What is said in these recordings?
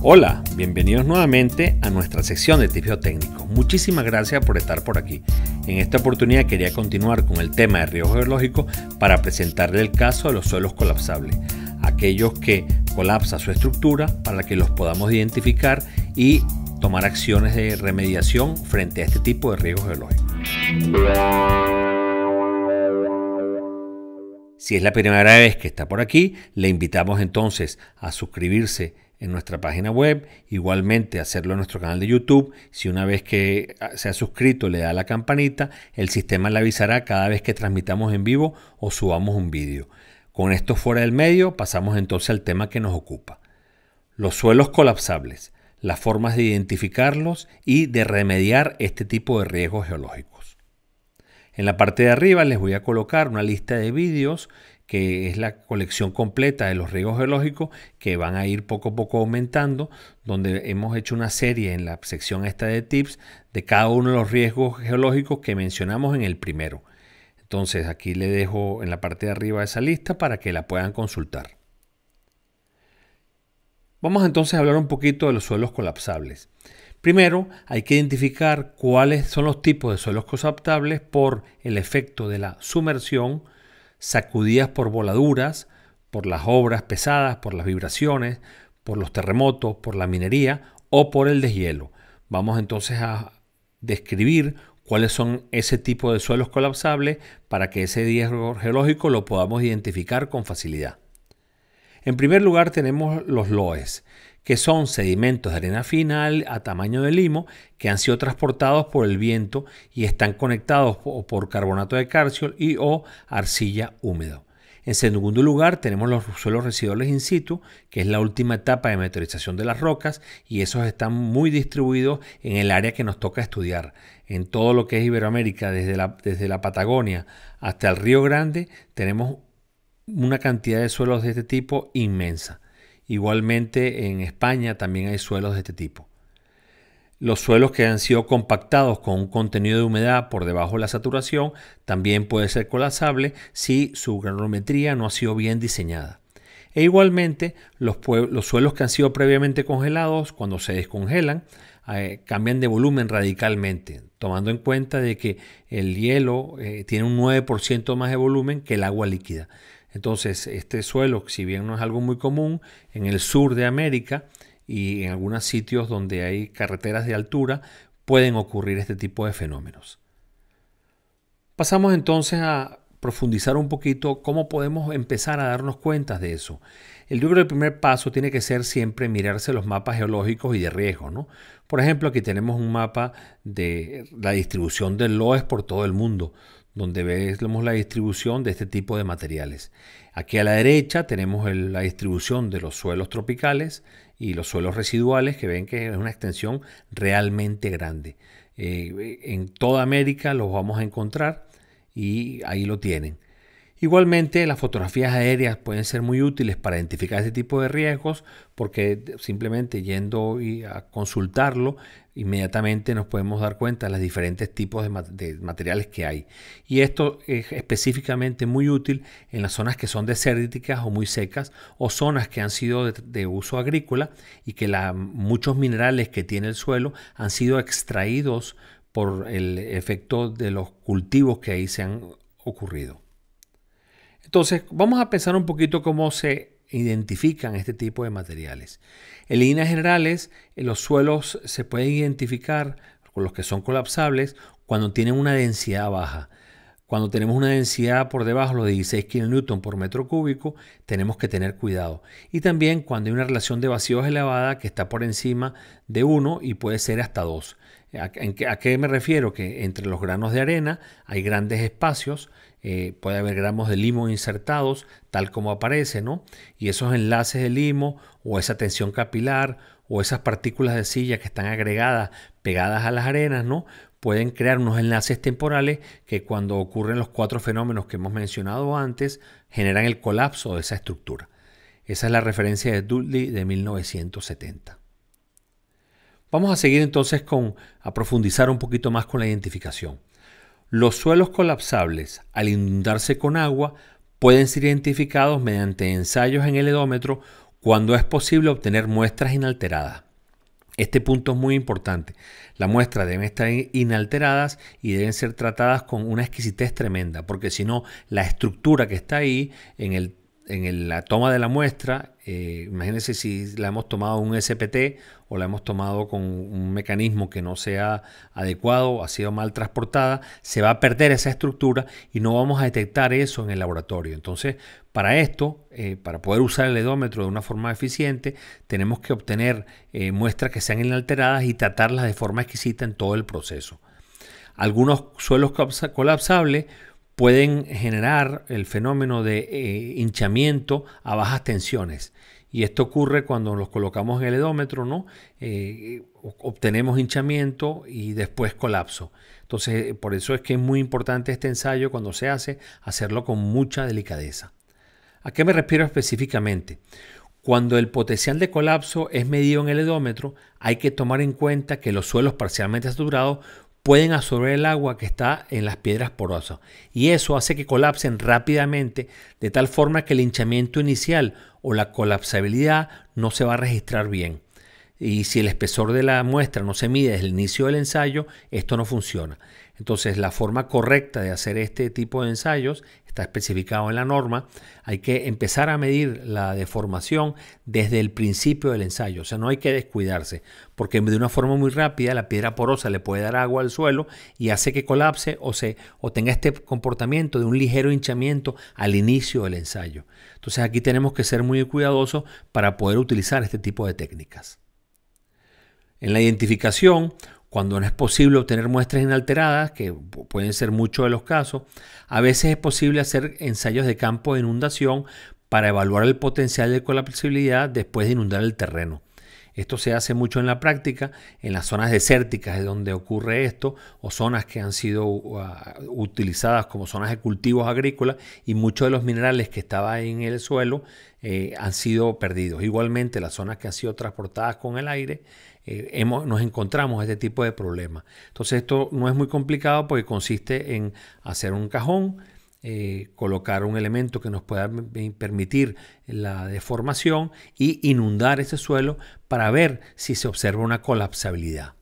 Hola, bienvenidos nuevamente a nuestra sección de tips Técnico. Muchísimas gracias por estar por aquí. En esta oportunidad quería continuar con el tema de riesgo geológico para presentarle el caso de los suelos colapsables, aquellos que colapsa su estructura para que los podamos identificar y tomar acciones de remediación frente a este tipo de riesgos geológico. Si es la primera vez que está por aquí, le invitamos entonces a suscribirse en nuestra página web, igualmente hacerlo en nuestro canal de YouTube. Si una vez que ah, se ha suscrito le da la campanita, el sistema le avisará cada vez que transmitamos en vivo o subamos un vídeo. Con esto fuera del medio, pasamos entonces al tema que nos ocupa. Los suelos colapsables, las formas de identificarlos y de remediar este tipo de riesgos geológicos. En la parte de arriba les voy a colocar una lista de vídeos que es la colección completa de los riesgos geológicos que van a ir poco a poco aumentando, donde hemos hecho una serie en la sección esta de tips de cada uno de los riesgos geológicos que mencionamos en el primero. Entonces aquí le dejo en la parte de arriba esa lista para que la puedan consultar. Vamos entonces a hablar un poquito de los suelos colapsables. Primero, hay que identificar cuáles son los tipos de suelos colapsables por el efecto de la sumersión, sacudidas por voladuras, por las obras pesadas, por las vibraciones, por los terremotos, por la minería o por el deshielo. Vamos entonces a describir cuáles son ese tipo de suelos colapsables para que ese riesgo geológico lo podamos identificar con facilidad. En primer lugar tenemos los loes que son sedimentos de arena fina a tamaño de limo que han sido transportados por el viento y están conectados por carbonato de calcio y o arcilla húmedo. En segundo lugar, tenemos los suelos residuales in situ, que es la última etapa de meteorización de las rocas, y esos están muy distribuidos en el área que nos toca estudiar. En todo lo que es Iberoamérica, desde desde la Patagonia hasta el Río Grande, tenemos una cantidad de suelos de este tipo inmensa. Igualmente en España también hay suelos de este tipo. Los suelos que han sido compactados con un contenido de humedad por debajo de la saturación también puede ser colapsable si su granulometría no ha sido bien diseñada. E igualmente, los, suelos que han sido previamente congelados, cuando se descongelan, eh, cambian de volumen radicalmente, tomando en cuenta de que el hielo eh, tiene un 9% más de volumen que el agua líquida. Entonces, este suelo, si bien no es algo muy común, en el sur de América y en algunos sitios donde hay carreteras de altura, pueden ocurrir este tipo de fenómenos. Pasamos entonces a profundizar un poquito cómo podemos empezar a darnos cuenta de eso. El, libro del primer paso tiene que ser siempre mirarse los mapas geológicos y de riesgo. ¿no? Por ejemplo, aquí tenemos un mapa de la distribución del loes por todo el mundo, donde vemos la distribución de este tipo de materiales. Aquí a la derecha tenemos la distribución de los suelos tropicales y los suelos residuales, que ven que es una extensión realmente grande. Eh, en toda América los vamos a encontrar y ahí lo tienen. Igualmente, las fotografías aéreas pueden ser muy útiles para identificar ese tipo de riesgos porque simplemente yendo a consultarlo, inmediatamente nos podemos dar cuenta de los diferentes tipos de, materiales que hay. Y esto es específicamente muy útil en las zonas que son desérticas o muy secas o zonas que han sido de, uso agrícola y que la, muchos minerales que tiene el suelo han sido extraídos por el efecto de los cultivos que ahí se han ocurrido. Entonces, vamos a pensar un poquito cómo se identifican este tipo de materiales. En líneas generales, los suelos se pueden identificar con los que son colapsables cuando tienen una densidad baja. Cuando tenemos una densidad por debajo de los 16 kN por metro cúbico, tenemos que tener cuidado. Y también cuando hay una relación de vacíos elevada que está por encima de 1 y puede ser hasta 2. ¿A qué me refiero? Que entre los granos de arena hay grandes espacios, eh, puede haber gramos de limo insertados, tal como aparece, ¿no? Y esos enlaces de limo o esa tensión capilar o esas partículas de silla que están agregadas, pegadas a las arenas, ¿no? pueden crear unos enlaces temporales que cuando ocurren los cuatro fenómenos que hemos mencionado antes, generan el colapso de esa estructura. Esa es la referencia de Dudley de 1970. Vamos a seguir entonces con a profundizar un poquito más con la identificación. Los suelos colapsables, al inundarse con agua, pueden ser identificados mediante ensayos en el edómetro cuando es posible obtener muestras inalteradas. Este punto es muy importante. Las muestras deben estar inalteradas y deben ser tratadas con una exquisitez tremenda, porque si no, la estructura que está ahí en el en la toma de la muestra, eh, imagínense si la hemos tomado un SPT o la hemos tomado con un mecanismo que no sea adecuado, ha sido mal transportada, se va a perder esa estructura y no vamos a detectar eso en el laboratorio. Entonces, para esto, eh, para poder usar el edómetro de una forma eficiente, tenemos que obtener eh, muestras que sean inalteradas y tratarlas de forma exquisita en todo el proceso. Algunos suelos colapsables pueden generar el fenómeno de eh, hinchamiento a bajas tensiones. Y esto ocurre cuando los colocamos en el edómetro, ¿no? Eh, obtenemos hinchamiento y después colapso. Entonces, eh, por eso es que es muy importante este ensayo cuando se hace, hacerlo con mucha delicadeza. ¿A qué me refiero específicamente? Cuando el potencial de colapso es medido en el edómetro, hay que tomar en cuenta que los suelos parcialmente saturados pueden absorber el agua que está en las piedras porosas y eso hace que colapsen rápidamente de tal forma que el hinchamiento inicial o la colapsabilidad no se va a registrar bien. Y si el espesor de la muestra no se mide desde el inicio del ensayo, esto no funciona. Entonces la forma correcta de hacer este tipo de ensayos está especificado en la norma, hay que empezar a medir la deformación desde el principio del ensayo, o sea, no hay que descuidarse, porque de una forma muy rápida la piedra porosa le puede dar agua al suelo y hace que colapse o, se, o tenga este comportamiento de un ligero hinchamiento al inicio del ensayo. Entonces aquí tenemos que ser muy cuidadosos para poder utilizar este tipo de técnicas. En la identificación, cuando no es posible obtener muestras inalteradas, que pueden ser muchos de los casos, a veces es posible hacer ensayos de campo de inundación para evaluar el potencial de colapsibilidad después de inundar el terreno. Esto se hace mucho en la práctica, en las zonas desérticas es donde ocurre esto, o zonas que han sido uh, utilizadas como zonas de cultivos agrícolas y muchos de los minerales que estaban en el suelo eh, han sido perdidos. Igualmente las zonas que han sido transportadas con el aire eh, hemos, nos encontramos este tipo de problemas. Entonces esto no es muy complicado porque consiste en hacer un cajón, eh, colocar un elemento que nos pueda permitir la deformación y inundar ese suelo para ver si se observa una colapsabilidad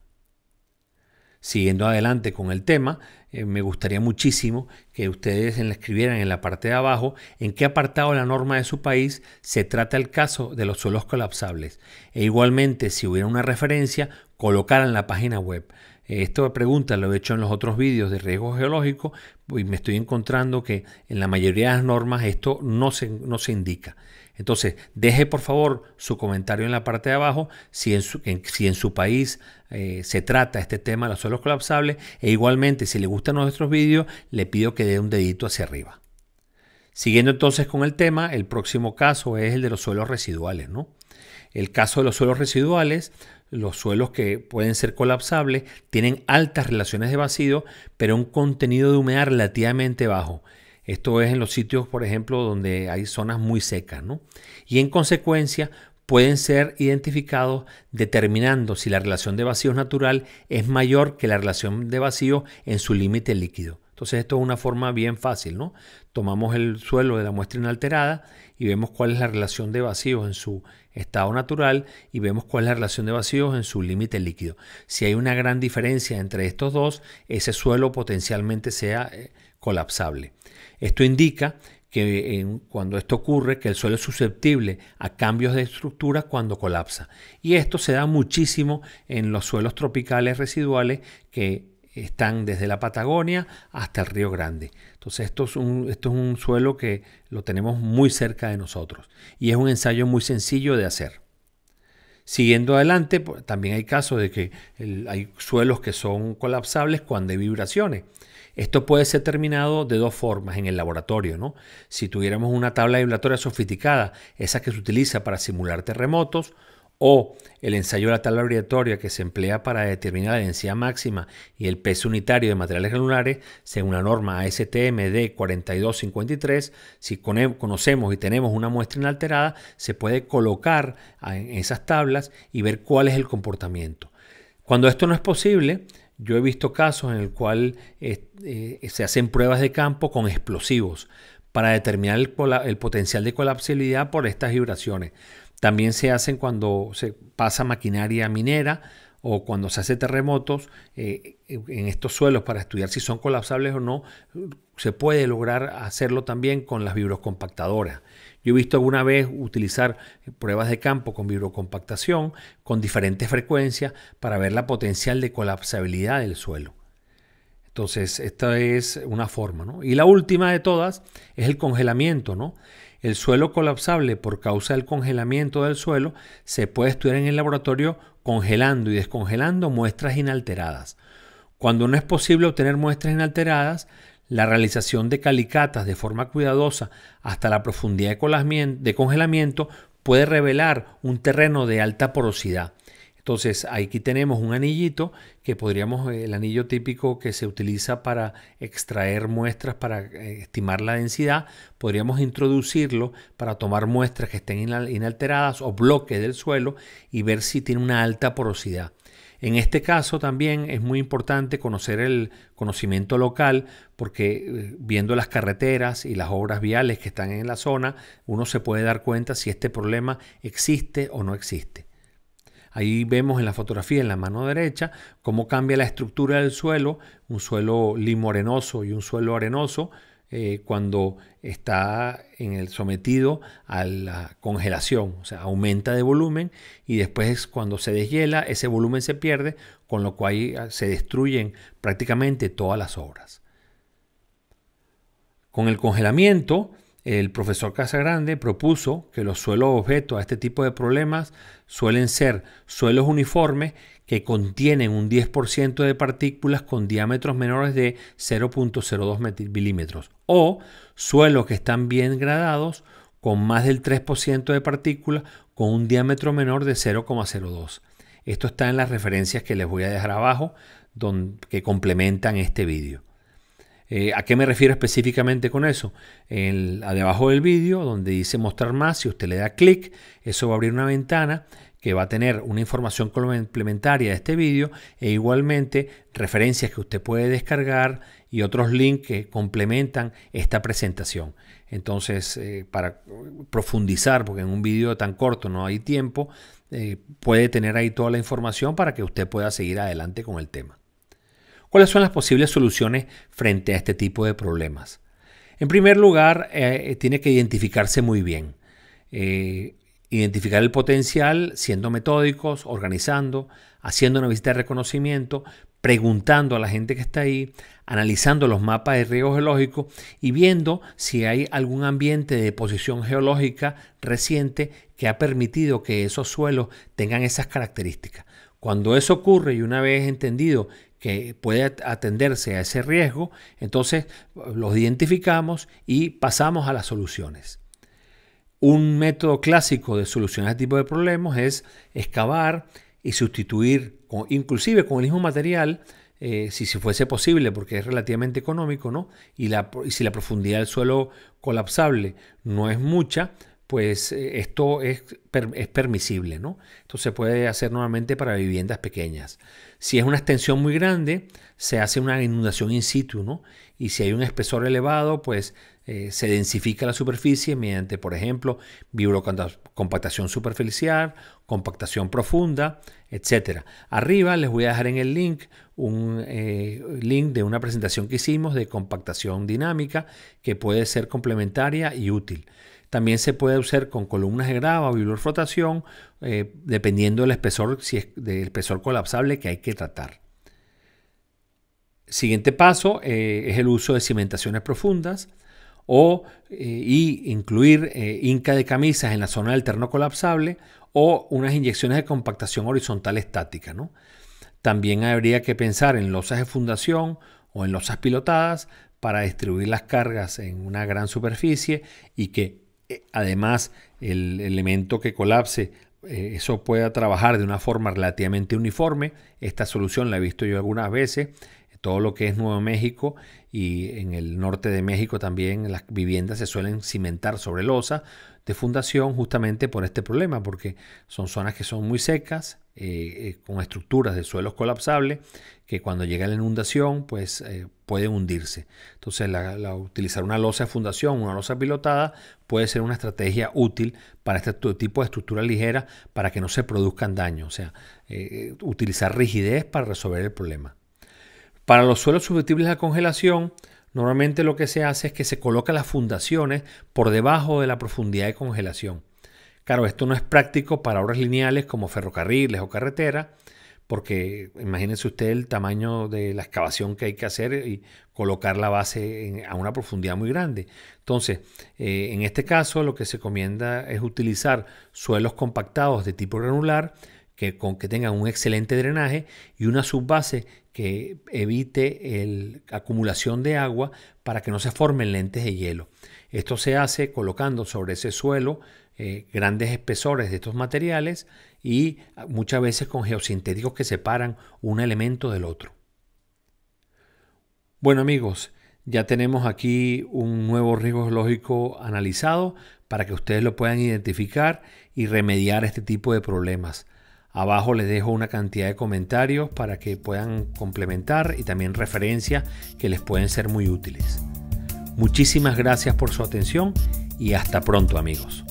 siguiendo adelante con el tema, eh, me gustaría muchísimo que ustedes escribieran en la parte de abajo en qué apartado de la norma de su país se trata el caso de los suelos colapsables. E igualmente, si hubiera una referencia, colocarla en la página web. Esta pregunta lo he hecho en los otros vídeos de riesgo geológico y me estoy encontrando que en la mayoría de las normas esto no se indica. Entonces, deje por favor su comentario en la parte de abajo si en su, su país eh, se trata este tema de los suelos colapsables e igualmente si le gustan nuestros vídeos, le pido que dé un dedito hacia arriba. Siguiendo entonces con el tema, el próximo caso es el de los suelos residuales, ¿no? El caso de los suelos residuales, los suelos que pueden ser colapsables, tienen altas relaciones de vacío, pero un contenido de humedad relativamente bajo. Esto es en los sitios, por ejemplo, donde hay zonas muy secas, Y en consecuencia pueden ser identificados determinando si la relación de vacío natural es mayor que la relación de vacío en su límite líquido. Entonces esto es una forma bien fácil, ¿no? Tomamos el suelo de la muestra inalterada y vemos cuál es la relación de vacíos en su estado natural y vemos cuál es la relación de vacíos en su límite líquido. Si hay una gran diferencia entre estos dos, ese suelo potencialmente sea eh, colapsable. Esto indica que cuando esto ocurre, que el suelo es susceptible a cambios de estructura cuando colapsa. Y esto se da muchísimo en los suelos tropicales residuales que están desde la Patagonia hasta el Río Grande. Entonces esto es, un, esto es un suelo que lo tenemos muy cerca de nosotros y es un ensayo muy sencillo de hacer. Siguiendo adelante, pues, también hay casos de que hay suelos que son colapsables cuando hay vibraciones. Esto puede ser terminado de dos formas en el laboratorio. ¿no? Si tuviéramos una tabla vibratoria sofisticada, esa que se utiliza para simular terremotos, o el ensayo de la tabla obligatoria que se emplea para determinar la densidad máxima y el peso unitario de materiales granulares, según la norma ASTM d 4253, si conocemos y tenemos una muestra inalterada, se puede colocar en esas tablas y ver cuál es el comportamiento. Cuando esto no es posible, yo he visto casos en el cual eh, eh, se hacen pruebas de campo con explosivos para determinar el, el potencial de colapsibilidad por estas vibraciones. También se hacen cuando se pasa maquinaria minera o cuando se hace terremotos eh, en estos suelos para estudiar si son colapsables o no, se puede lograr hacerlo también con las vibrocompactadoras. Yo he visto alguna vez utilizar pruebas de campo con vibrocompactación con diferentes frecuencias para ver la potencial de colapsabilidad del suelo. Entonces, esta es una forma, ¿no? Y la última de todas es el congelamiento, ¿no? El suelo colapsable por causa del congelamiento del suelo se puede estudiar en el laboratorio congelando y descongelando muestras inalteradas. Cuando no es posible obtener muestras inalteradas, la realización de calicatas de forma cuidadosa hasta la profundidad de congelamiento puede revelar un terreno de alta porosidad entonces aquí tenemos un anillito que podríamos, eh, el anillo típico que se utiliza para extraer muestras, para eh, estimar la densidad, podríamos introducirlo para tomar muestras que estén inalteradas o bloques del suelo y ver si tiene una alta porosidad. En este caso también es muy importante conocer el conocimiento local porque eh, viendo las carreteras y las obras viales que están en la zona, uno se puede dar cuenta si este problema existe o no existe. Ahí vemos en la fotografía en la mano derecha cómo cambia la estructura del suelo, un suelo limorenoso y un suelo arenoso, eh, cuando está en el sometido a la congelación, o sea, aumenta de volumen y después cuando se deshiela ese volumen se pierde, con lo cual ah, se destruyen prácticamente todas las obras. Con el congelamiento el profesor Casagrande propuso que los suelos objeto a este tipo de problemas suelen ser suelos uniformes que contienen un 10% de partículas con diámetros menores de 0.02 milímetros o suelos que están bien gradados con más del 3% de partículas con un diámetro menor de 0,02. Esto está en las referencias que les voy a dejar abajo que complementan este vídeo. Eh, ¿A qué me refiero específicamente con eso? A debajo del vídeo, donde dice mostrar más, si usted le da clic, eso va a abrir una ventana que va a tener una información complementaria de este vídeo e igualmente referencias que usted puede descargar y otros links que complementan esta presentación. Entonces, eh, para profundizar, porque en un vídeo tan corto no hay tiempo, eh, puede tener ahí toda la información para que usted pueda seguir adelante con el tema. ¿Cuáles son las posibles soluciones frente a este tipo de problemas? En primer lugar, eh, tiene que identificarse muy bien. Eh, identificar el potencial siendo metódicos, organizando, haciendo una visita de reconocimiento, preguntando a la gente que está ahí, analizando los mapas de riego geológico y viendo si hay algún ambiente de posición geológica reciente que ha permitido que esos suelos tengan esas características. Cuando eso ocurre y una vez entendido que puede atenderse a ese riesgo, entonces los identificamos y pasamos a las soluciones. Un método clásico de solucionar este tipo de problemas es excavar y sustituir, inclusive con el mismo material, eh, si, fuese posible, porque es relativamente económico, ¿no? y si la profundidad del suelo colapsable no es mucha, pues eh, esto es, permisible, ¿no? Esto se puede hacer normalmente para viviendas pequeñas. Si es una extensión muy grande, se hace una inundación in situ, ¿no? Y si hay un espesor elevado, pues eh, se densifica la superficie mediante, por ejemplo, compactación superficial, compactación profunda, etc. Arriba les voy a dejar en el link un eh, link de una presentación que hicimos de compactación dinámica que puede ser complementaria y útil. También se puede usar con columnas de grava o de eh, dependiendo del espesor, del espesor colapsable que hay que tratar. Siguiente paso eh, es el uso de cimentaciones profundas o eh, y incluir inca de camisas en la zona del terno colapsable o unas inyecciones de compactación horizontal estática. También habría que pensar en losas de fundación o en losas pilotadas para distribuir las cargas en una gran superficie y que además el elemento que colapse eh, eso pueda trabajar de una forma relativamente uniforme. Esta solución la he visto yo algunas veces. Todo lo que es Nuevo México y en el norte de México también las viviendas se suelen cimentar sobre losa de fundación justamente por este problema, porque son zonas que son muy secas, eh, eh, con estructuras de suelos colapsables, que cuando llega la inundación, pues eh, pueden hundirse. Entonces, la, utilizar una losa de fundación, una losa pilotada, puede ser una estrategia útil para este tipo de estructura ligera para que no se produzcan daños. O sea, utilizar rigidez para resolver el problema. Para los suelos susceptibles a congelación, Normalmente lo que se hace es que se coloca las fundaciones por debajo de la profundidad de congelación. Claro, esto no es práctico para obras lineales como ferrocarriles o carreteras, porque imagínense usted el tamaño de la excavación que hay que hacer y colocar la base a una profundidad muy grande. Entonces, eh, en este caso lo que se recomienda es utilizar suelos compactados de tipo granular que con que tengan un excelente drenaje y una subbase que evite la acumulación de agua para que no se formen lentes de hielo. Esto se hace colocando sobre ese suelo eh, grandes espesores de estos materiales y muchas veces con geosintéticos que separan un elemento del otro. Bueno amigos, ya tenemos aquí un nuevo riesgo geológico analizado para que ustedes lo puedan identificar y remediar este tipo de problemas. Abajo les dejo una cantidad de comentarios para que puedan complementar y también referencias que les pueden ser muy útiles. Muchísimas gracias por su atención y hasta pronto amigos.